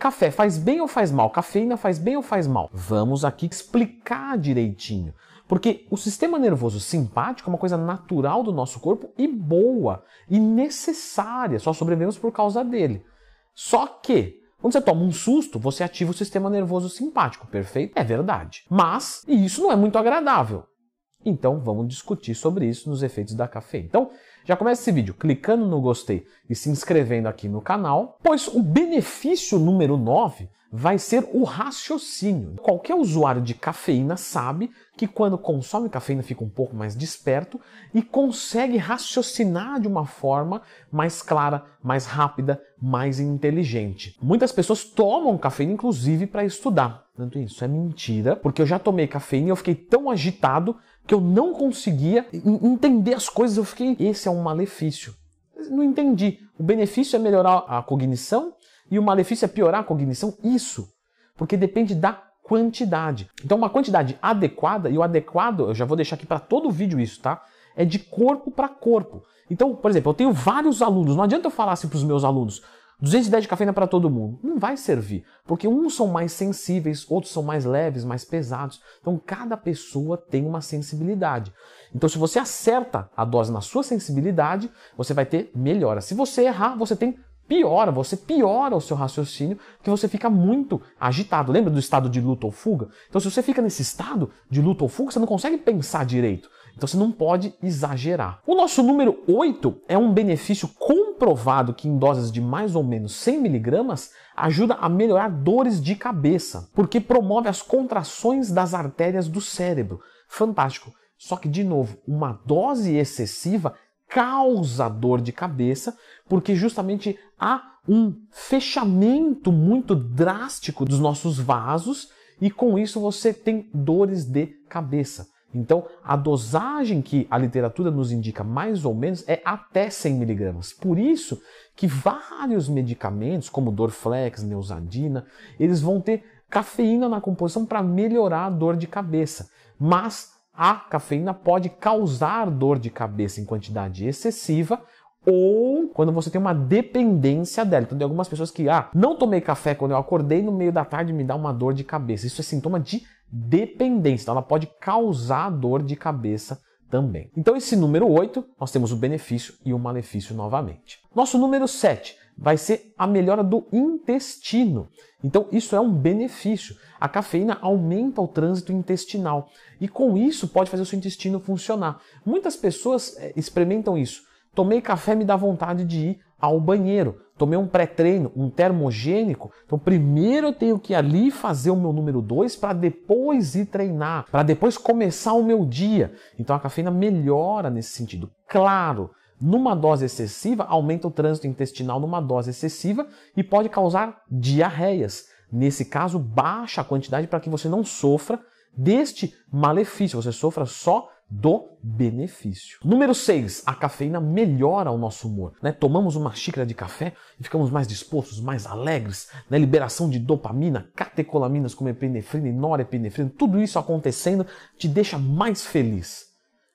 Café faz bem ou faz mal? Cafeína faz bem ou faz mal? Vamos aqui explicar direitinho. Porque o sistema nervoso simpático é uma coisa natural do nosso corpo e boa e necessária, só sobrevivemos por causa dele. Só que quando você toma um susto, você ativa o sistema nervoso simpático, perfeito? É verdade. Mas, e isso não é muito agradável. Então vamos discutir sobre isso nos efeitos da cafeína. Então, já começa esse vídeo clicando no gostei e se inscrevendo aqui no canal, pois o benefício número 9 vai ser o raciocínio. Qualquer usuário de cafeína sabe que quando consome cafeína fica um pouco mais desperto e consegue raciocinar de uma forma mais clara, mais rápida, mais inteligente. Muitas pessoas tomam cafeína inclusive para estudar. Tanto isso é mentira, porque eu já tomei cafeína e eu fiquei tão agitado que eu não conseguia entender as coisas. Eu fiquei, esse é um malefício. Não entendi. O benefício é melhorar a cognição e o malefício é piorar a cognição. Isso, porque depende da quantidade. Então, uma quantidade adequada, e o adequado, eu já vou deixar aqui para todo o vídeo isso, tá? É de corpo para corpo. Então, por exemplo, eu tenho vários alunos, não adianta eu falar assim para os meus alunos, 210 de cafeína para todo mundo. Não vai servir, porque uns são mais sensíveis, outros são mais leves, mais pesados. Então cada pessoa tem uma sensibilidade. Então se você acerta a dose na sua sensibilidade, você vai ter melhora. Se você errar, você tem piora, você piora o seu raciocínio, que você fica muito agitado. Lembra do estado de luta ou fuga? Então se você fica nesse estado de luta ou fuga, você não consegue pensar direito. Então você não pode exagerar. O nosso número 8 é um benefício comprovado que em doses de mais ou menos 100 miligramas ajuda a melhorar dores de cabeça, porque promove as contrações das artérias do cérebro. Fantástico. Só que, de novo, uma dose excessiva causa dor de cabeça, porque justamente há um fechamento muito drástico dos nossos vasos e com isso você tem dores de cabeça. Então, a dosagem que a literatura nos indica, mais ou menos, é até 100 miligramas. Por isso que vários medicamentos, como Dorflex, Neosadina, eles vão ter cafeína na composição para melhorar a dor de cabeça. Mas a cafeína pode causar dor de cabeça em quantidade excessiva ou quando você tem uma dependência dela. Então tem algumas pessoas que, ah, não tomei café quando eu acordei, no meio da tarde me dá uma dor de cabeça. Isso é sintoma de dependência. Então, ela pode causar dor de cabeça também. Então, esse número 8, nós temos o benefício e o malefício novamente. Nosso número 7 vai ser a melhora do intestino. Então, isso é um benefício. A cafeína aumenta o trânsito intestinal e, com isso, pode fazer o seu intestino funcionar. Muitas pessoas eh, experimentam isso. Tomei café, me dá vontade de ir ao banheiro. Tomei um pré-treino, um termogênico. Então, primeiro eu tenho que ir ali fazer o meu número 2 para depois ir treinar, para depois começar o meu dia. Então, a cafeína melhora nesse sentido. Claro, numa dose excessiva, aumenta o trânsito intestinal numa dose excessiva e pode causar diarreias. Nesse caso, baixa a quantidade para que você não sofra deste malefício, você sofra só do benefício. Número 6, a cafeína melhora o nosso humor. Né? Tomamos uma xícara de café e ficamos mais dispostos, mais alegres, né? liberação de dopamina, catecolaminas como epinefrina e norepinefrina, tudo isso acontecendo te deixa mais feliz.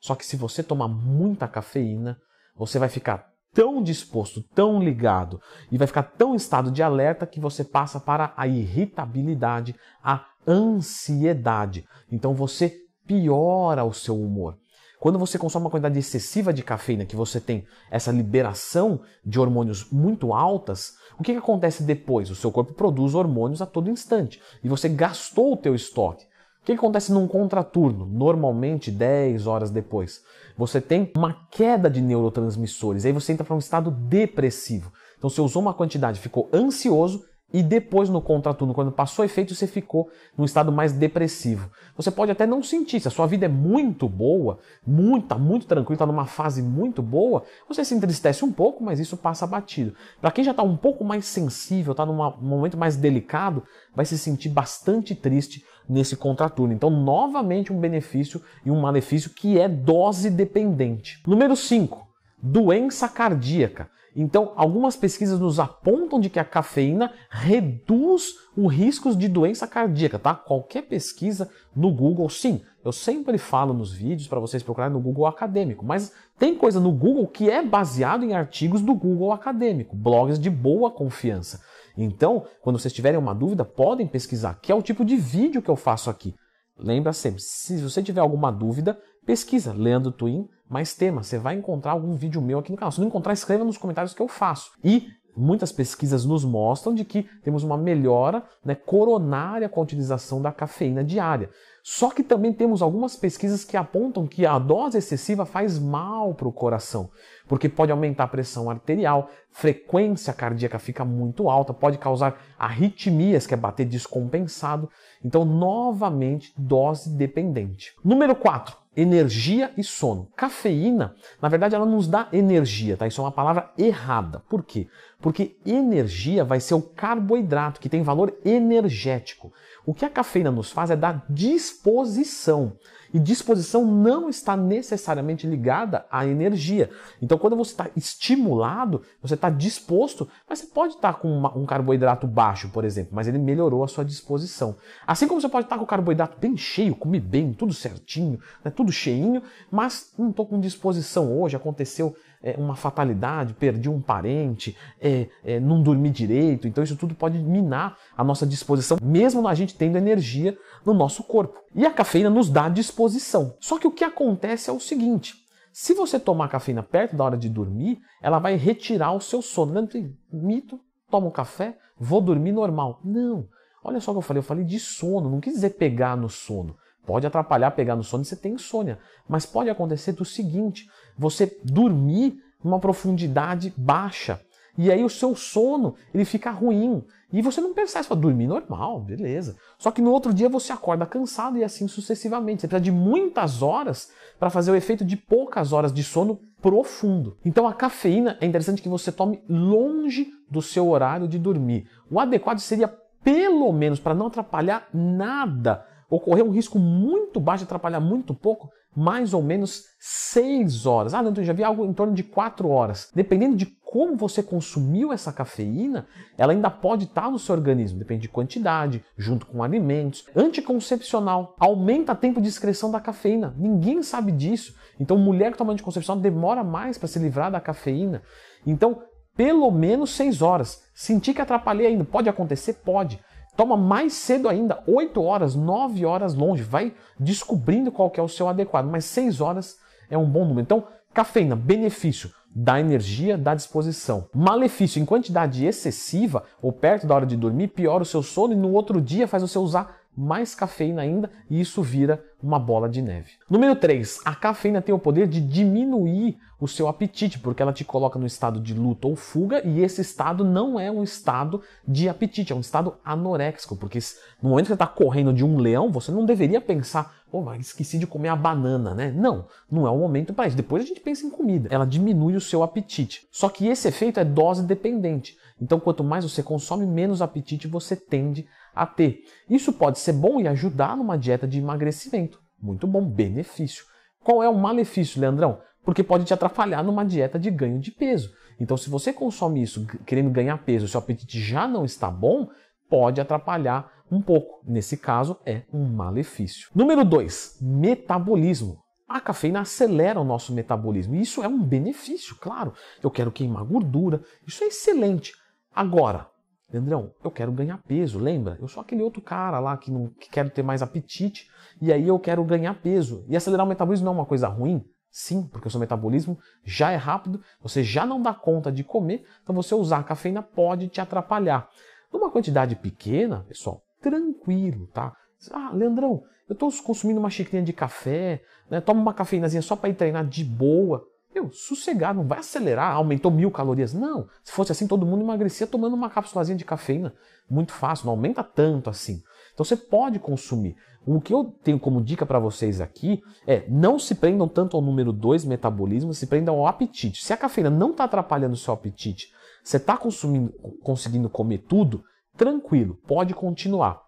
Só que se você tomar muita cafeína, você vai ficar tão disposto, tão ligado e vai ficar tão em estado de alerta que você passa para a irritabilidade, a ansiedade. Então você piora o seu humor. Quando você consome uma quantidade excessiva de cafeína, que você tem essa liberação de hormônios muito altas, o que, que acontece depois? O seu corpo produz hormônios a todo instante e você gastou o teu estoque. O que, que acontece num contraturno, normalmente 10 horas depois? Você tem uma queda de neurotransmissores, aí você entra para um estado depressivo. Então você usou uma quantidade, ficou ansioso e depois no contraturno, quando passou efeito, você ficou num estado mais depressivo. Você pode até não sentir, se a sua vida é muito boa, muito, tá muito tranquila, está numa fase muito boa, você se entristece um pouco, mas isso passa batido. Para quem já está um pouco mais sensível, está num momento mais delicado, vai se sentir bastante triste nesse contraturno. Então, novamente, um benefício e um malefício que é dose dependente. Número 5, doença cardíaca. Então, algumas pesquisas nos apontam de que a cafeína reduz o risco de doença cardíaca, tá? Qualquer pesquisa no Google, sim, eu sempre falo nos vídeos para vocês procurarem no Google acadêmico, mas tem coisa no Google que é baseado em artigos do Google acadêmico, blogs de boa confiança. Então, quando vocês tiverem uma dúvida, podem pesquisar, que é o tipo de vídeo que eu faço aqui. Lembra sempre, se você tiver alguma dúvida, pesquisa Leandro Twin mais temas. Você vai encontrar algum vídeo meu aqui no canal. Se não encontrar, escreva nos comentários que eu faço. E muitas pesquisas nos mostram de que temos uma melhora né, coronária com a utilização da cafeína diária. Só que também temos algumas pesquisas que apontam que a dose excessiva faz mal para o coração, porque pode aumentar a pressão arterial, frequência cardíaca fica muito alta, pode causar arritmias, que é bater descompensado. Então, novamente, dose dependente. Número 4 energia e sono. Cafeína, na verdade, ela nos dá energia, tá? Isso é uma palavra errada. Por quê? Porque energia vai ser o carboidrato, que tem valor energético. O que a cafeína nos faz é dar disposição. E disposição não está necessariamente ligada à energia. Então, quando você está estimulado, você está disposto, mas você pode estar tá com uma, um carboidrato baixo, por exemplo, mas ele melhorou a sua disposição. Assim como você pode estar tá com o carboidrato bem cheio, comer bem, tudo certinho, né, tudo cheinho, mas não estou com disposição hoje, aconteceu é, uma fatalidade, perdi um parente, é, é, não dormi direito. Então, isso tudo pode minar a nossa disposição, mesmo a gente tendo energia no nosso corpo. E a cafeína nos dá disposição. Só que o que acontece é o seguinte: se você tomar cafeína perto da hora de dormir, ela vai retirar o seu sono. não tem mito? Toma um café, vou dormir normal. Não. Olha só o que eu falei, eu falei de sono, não quis dizer pegar no sono. Pode atrapalhar pegar no sono e você tem insônia. Mas pode acontecer do seguinte: você dormir numa profundidade baixa. E aí o seu sono, ele fica ruim. E você não percebe, você fala, dormir normal, beleza. Só que no outro dia você acorda cansado e assim sucessivamente. Você precisa de muitas horas para fazer o efeito de poucas horas de sono profundo. Então a cafeína é interessante que você tome longe do seu horário de dormir. O adequado seria pelo menos para não atrapalhar nada ocorrer um risco muito baixo de atrapalhar muito pouco, mais ou menos 6 horas. Ah, então eu já vi algo em torno de 4 horas. Dependendo de como você consumiu essa cafeína, ela ainda pode estar no seu organismo, depende de quantidade, junto com alimentos. Anticoncepcional aumenta o tempo de excreção da cafeína. Ninguém sabe disso. Então, mulher que toma anticoncepcional demora mais para se livrar da cafeína. Então, pelo menos 6 horas. Sentir que atrapalhei ainda. Pode acontecer? Pode. Toma mais cedo ainda, 8 horas, 9 horas longe, vai descobrindo qual que é o seu adequado, mas 6 horas é um bom número. Então, cafeína, benefício da energia, da disposição. Malefício, em quantidade excessiva ou perto da hora de dormir, piora o seu sono e no outro dia faz você usar mais cafeína ainda e isso vira uma bola de neve. Número 3, a cafeína tem o poder de diminuir o seu apetite, porque ela te coloca no estado de luta ou fuga, e esse estado não é um estado de apetite, é um estado anoréxico, porque no momento que você está correndo de um leão, você não deveria pensar Pô, mas esqueci de comer a banana, né? Não, não é o momento para isso. Depois a gente pensa em comida. Ela diminui o seu apetite. Só que esse efeito é dose dependente. Então, quanto mais você consome, menos apetite você tende a ter. Isso pode ser bom e ajudar numa dieta de emagrecimento. Muito bom, benefício. Qual é o malefício, Leandrão? Porque pode te atrapalhar numa dieta de ganho de peso. Então, se você consome isso querendo ganhar peso, seu apetite já não está bom, pode atrapalhar um pouco. Nesse caso, é um malefício. Número 2, metabolismo. A cafeína acelera o nosso metabolismo. E isso é um benefício, claro. Eu quero queimar gordura, isso é excelente. Agora, Leandrão, eu quero ganhar peso, lembra? Eu sou aquele outro cara lá que não que quero ter mais apetite e aí eu quero ganhar peso. E acelerar o metabolismo não é uma coisa ruim? Sim, porque o seu metabolismo já é rápido, você já não dá conta de comer, então você usar a cafeína pode te atrapalhar. Numa quantidade pequena, pessoal, tranquilo, tá? Ah, Leandrão, eu estou consumindo uma xicrinha de café, né? Toma uma cafeinazinha só para ir treinar de boa. Meu, sossegar, não vai acelerar, aumentou mil calorias. Não, se fosse assim, todo mundo emagrecia tomando uma cápsulazinha de cafeína. Muito fácil, não aumenta tanto assim. Então você pode consumir. O que eu tenho como dica para vocês aqui é não se prendam tanto ao número 2, metabolismo, se prendam ao apetite. Se a cafeína não está atrapalhando o seu apetite, você está consumindo, conseguindo comer tudo, tranquilo, pode continuar.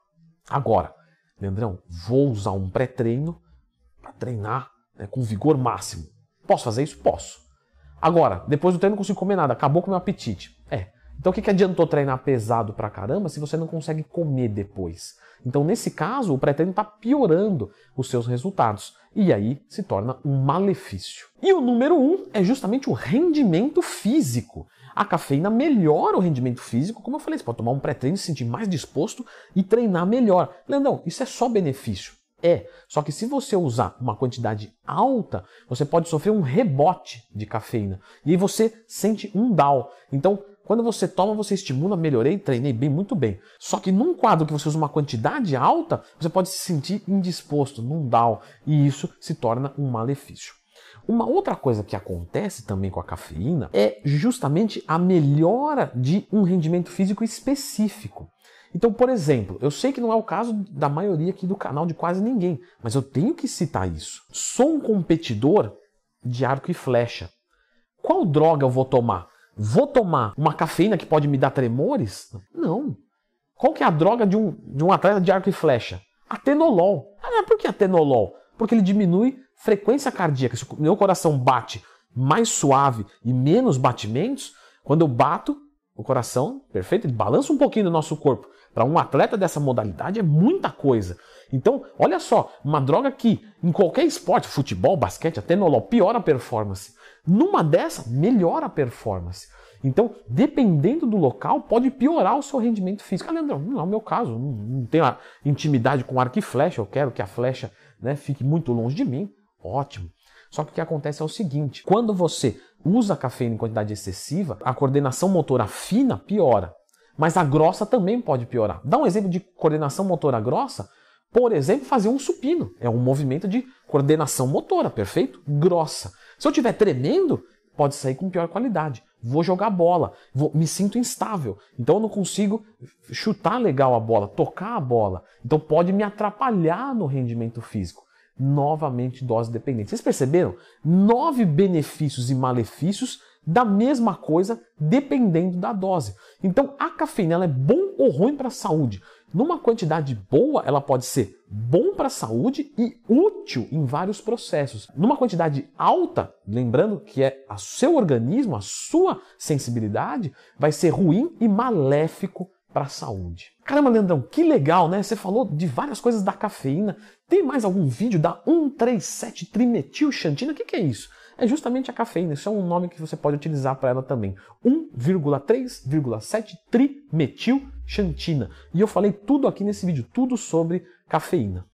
Agora, Leandrão, vou usar um pré-treino para treinar né, com vigor máximo. Posso fazer isso? Posso. Agora, depois do treino não consigo comer nada, acabou com o meu apetite. É. Então o que, que adiantou treinar pesado pra caramba se você não consegue comer depois? Então, nesse caso, o pré-treino está piorando os seus resultados e aí se torna um malefício. E o número um é justamente o rendimento físico. A cafeína melhora o rendimento físico, como eu falei, você pode tomar um pré-treino, se sentir mais disposto e treinar melhor. Leandrão, isso é só benefício. É, só que se você usar uma quantidade alta, você pode sofrer um rebote de cafeína. E aí você sente um down. Então, quando você toma, você estimula, melhorei, treinei bem, muito bem. Só que num quadro que você usa uma quantidade alta, você pode se sentir indisposto, num down, e isso se torna um malefício. Uma outra coisa que acontece também com a cafeína é justamente a melhora de um rendimento físico específico. Então, por exemplo, eu sei que não é o caso da maioria aqui do canal de quase ninguém, mas eu tenho que citar isso. Sou um competidor de arco e flecha. Qual droga eu vou tomar? Vou tomar uma cafeína que pode me dar tremores? Não. Qual que é a droga de um, de um atleta de arco e flecha? Atenolol. Ah, por que atenolol? Porque ele diminui frequência cardíaca, se o meu coração bate mais suave e menos batimentos, quando eu bato, o coração, perfeito, ele balança um pouquinho do nosso corpo. Para um atleta dessa modalidade é muita coisa. Então, olha só, uma droga que em qualquer esporte, futebol, basquete, até no piora a performance. Numa dessa, melhora a performance. Então, dependendo do local, pode piorar o seu rendimento físico. Ah, Leandro, não é o meu caso, não, não tenho intimidade com arco e flecha, eu quero que a flecha né, fique muito longe de mim. Ótimo. Só que o que acontece é o seguinte: quando você usa cafeína em quantidade excessiva, a coordenação motora fina piora, mas a grossa também pode piorar. Dá um exemplo de coordenação motora grossa, por exemplo, fazer um supino. É um movimento de coordenação motora, perfeito? Grossa. Se eu estiver tremendo, pode sair com pior qualidade. Vou jogar bola, vou, me sinto instável. Então eu não consigo chutar legal a bola, tocar a bola. Então pode me atrapalhar no rendimento físico novamente dose dependente. Vocês perceberam? Nove benefícios e malefícios da mesma coisa dependendo da dose. Então a cafeína é bom ou ruim para a saúde? Numa quantidade boa, ela pode ser bom para a saúde e útil em vários processos. Numa quantidade alta, lembrando que é o seu organismo, a sua sensibilidade, vai ser ruim e maléfico para a saúde. Caramba, Leandrão, que legal, né? Você falou de várias coisas da cafeína. Tem mais algum vídeo da 1,37-trimetilxantina? O que, que é isso? É justamente a cafeína, isso é um nome que você pode utilizar para ela também. 1,3,7-trimetilxantina. E eu falei tudo aqui nesse vídeo, tudo sobre cafeína.